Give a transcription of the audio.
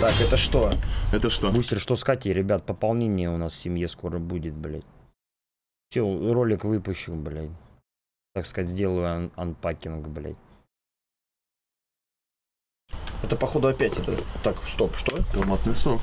Так, это что? Это что? Бустер, что скати, ребят, пополнение у нас в семье скоро будет, блядь. Все, ролик выпущу, блядь. Так сказать, сделаю ан анпакинг, блядь. Это походу опять это... Так, стоп, что? Томатный сок.